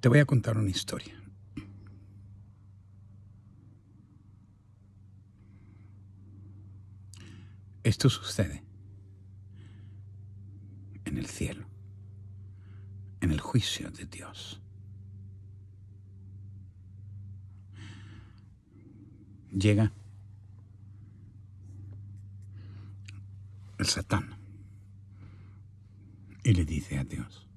Te voy a contar una historia. Esto sucede en el cielo, en el juicio de Dios. Llega el Satán y le dice a Dios,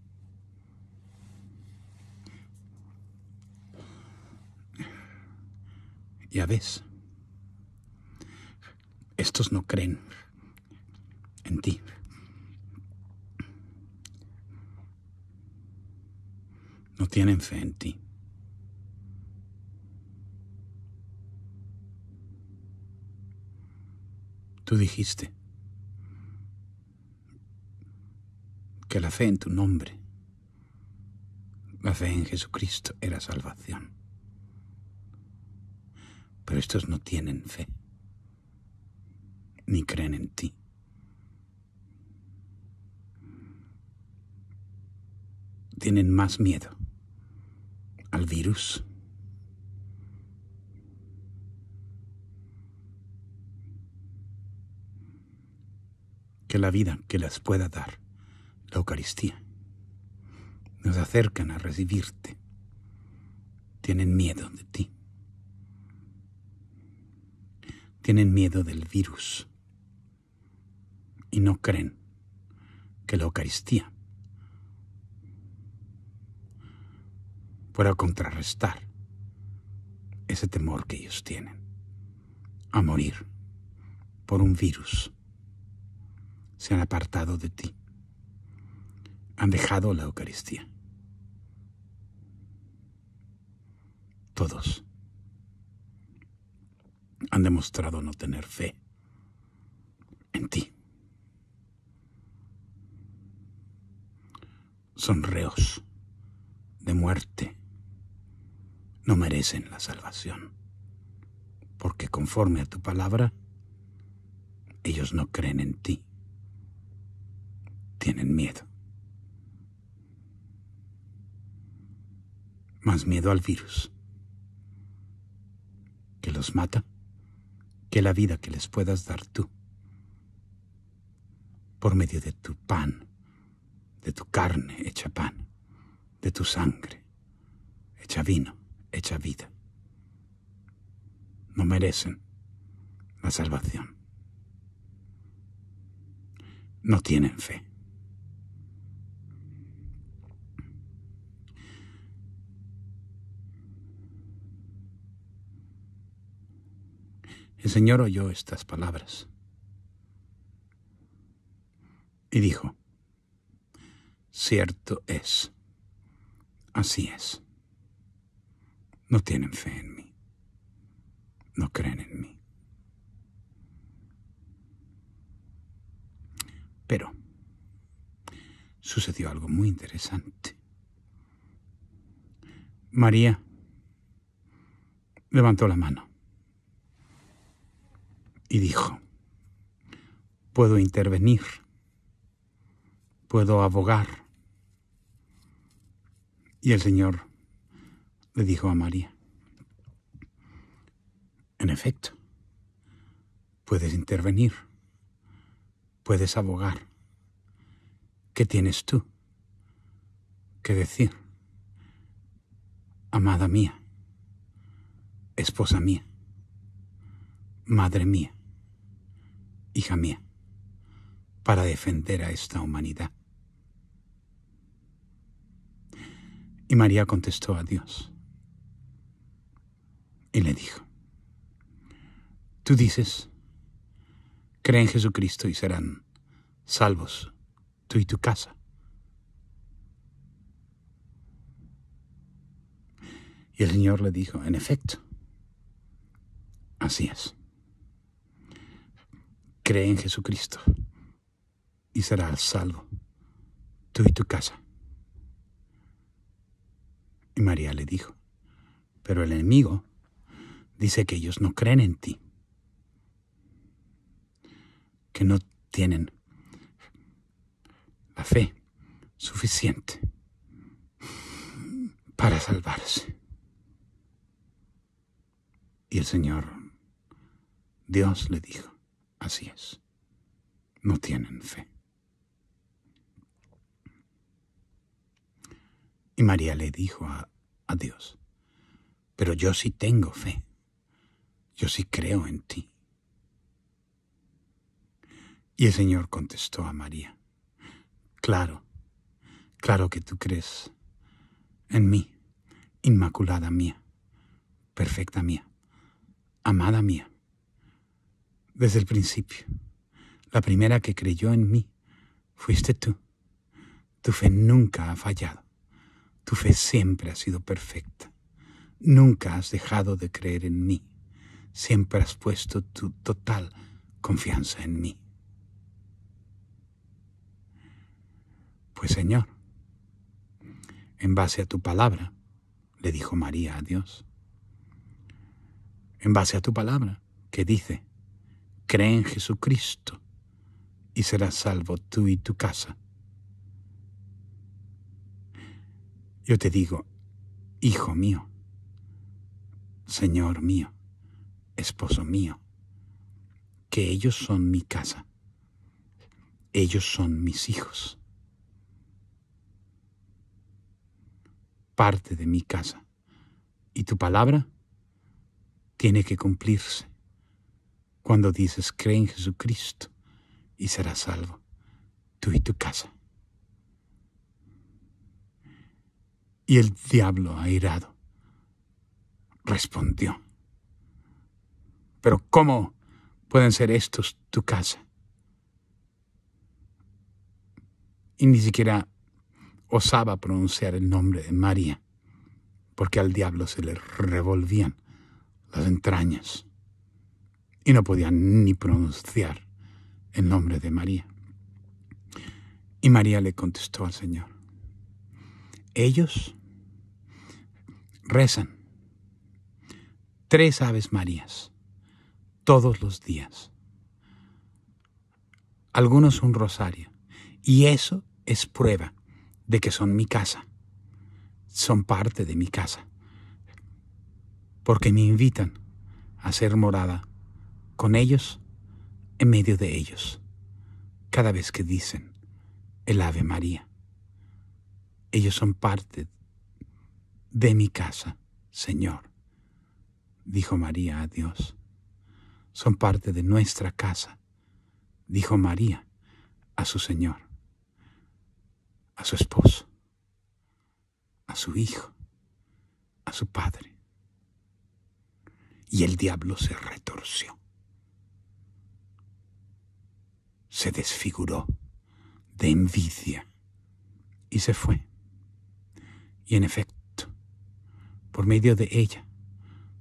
Ya ves, estos no creen en ti. No tienen fe en ti. Tú dijiste que la fe en tu nombre, la fe en Jesucristo era salvación. Pero estos no tienen fe, ni creen en ti. Tienen más miedo al virus. que la vida que les pueda dar la Eucaristía. Nos acercan a recibirte. Tienen miedo de ti tienen miedo del virus y no creen que la Eucaristía pueda contrarrestar ese temor que ellos tienen a morir por un virus. Se han apartado de ti. Han dejado la Eucaristía. Todos han demostrado no tener fe en ti. Sonreos de muerte. No merecen la salvación, porque conforme a tu palabra, ellos no creen en ti. Tienen miedo. Más miedo al virus, que los mata que la vida que les puedas dar tú, por medio de tu pan, de tu carne hecha pan, de tu sangre hecha vino, hecha vida. No merecen la salvación. No tienen fe. El Señor oyó estas palabras y dijo, cierto es, así es. No tienen fe en mí, no creen en mí. Pero sucedió algo muy interesante. María levantó la mano y dijo, puedo intervenir, puedo abogar. Y el Señor le dijo a María, en efecto, puedes intervenir, puedes abogar. ¿Qué tienes tú que decir? Amada mía, esposa mía, madre mía hija mía, para defender a esta humanidad. Y María contestó a Dios y le dijo, tú dices, cree en Jesucristo y serán salvos tú y tu casa. Y el Señor le dijo, en efecto, así es. Cree en Jesucristo y serás salvo, tú y tu casa. Y María le dijo, pero el enemigo dice que ellos no creen en ti, que no tienen la fe suficiente para salvarse. Y el Señor, Dios le dijo, Así es. No tienen fe. Y María le dijo a, Dios, pero yo sí tengo fe. Yo sí creo en ti. Y el Señor contestó a María, claro, claro que tú crees en mí, inmaculada mía, perfecta mía, amada mía desde el principio. La primera que creyó en mí fuiste tú. Tu fe nunca ha fallado. Tu fe siempre ha sido perfecta. Nunca has dejado de creer en mí. Siempre has puesto tu total confianza en mí. Pues Señor, en base a tu palabra, le dijo María a Dios, en base a tu palabra, que dice, Cree en Jesucristo y serás salvo tú y tu casa. Yo te digo, Hijo mío, Señor mío, esposo mío, que ellos son mi casa, ellos son mis hijos, parte de mi casa, y tu palabra tiene que cumplirse cuando dices, cree en Jesucristo y serás salvo, tú y tu casa. Y el diablo, airado, respondió, pero ¿cómo pueden ser estos tu casa? Y ni siquiera osaba pronunciar el nombre de María, porque al diablo se le revolvían las entrañas y no podían ni pronunciar el nombre de María. Y María le contestó al Señor, ellos rezan tres Aves Marías todos los días, algunos un rosario, y eso es prueba de que son mi casa, son parte de mi casa, porque me invitan a ser morada con ellos, en medio de ellos, cada vez que dicen el Ave María. Ellos son parte de mi casa, Señor, dijo María a Dios. Son parte de nuestra casa, dijo María a su Señor, a su esposo, a su hijo, a su padre. Y el diablo se retorció se desfiguró de envidia y se fue. Y en efecto, por medio de ella,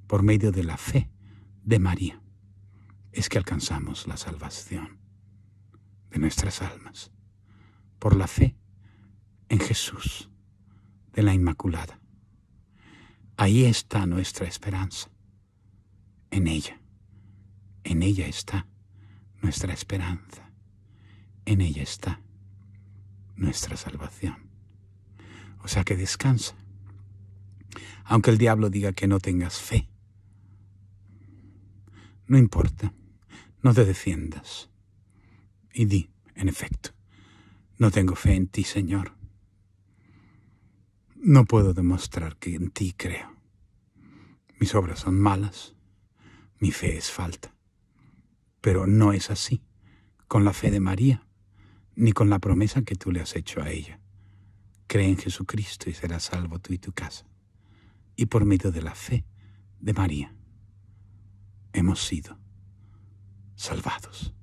por medio de la fe de María, es que alcanzamos la salvación de nuestras almas, por la fe en Jesús de la Inmaculada. Ahí está nuestra esperanza, en ella, en ella está nuestra esperanza en ella está nuestra salvación. O sea que descansa. Aunque el diablo diga que no tengas fe, no importa, no te defiendas. Y di, en efecto, no tengo fe en ti, Señor. No puedo demostrar que en ti creo. Mis obras son malas, mi fe es falta. Pero no es así con la fe de María ni con la promesa que tú le has hecho a ella. Cree en Jesucristo y serás salvo tú y tu casa. Y por medio de la fe de María hemos sido salvados.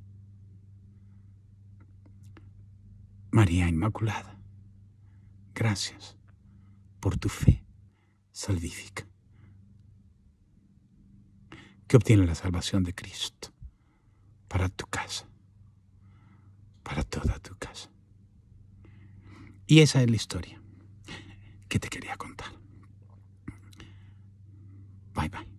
María Inmaculada, gracias por tu fe salvífica, que obtiene la salvación de Cristo para tu casa para toda tu casa. Y esa es la historia que te quería contar. Bye bye.